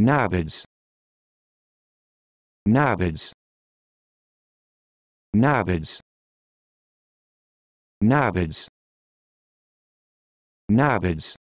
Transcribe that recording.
Nabids. Nabids. Nabids. Nabids. Nabids.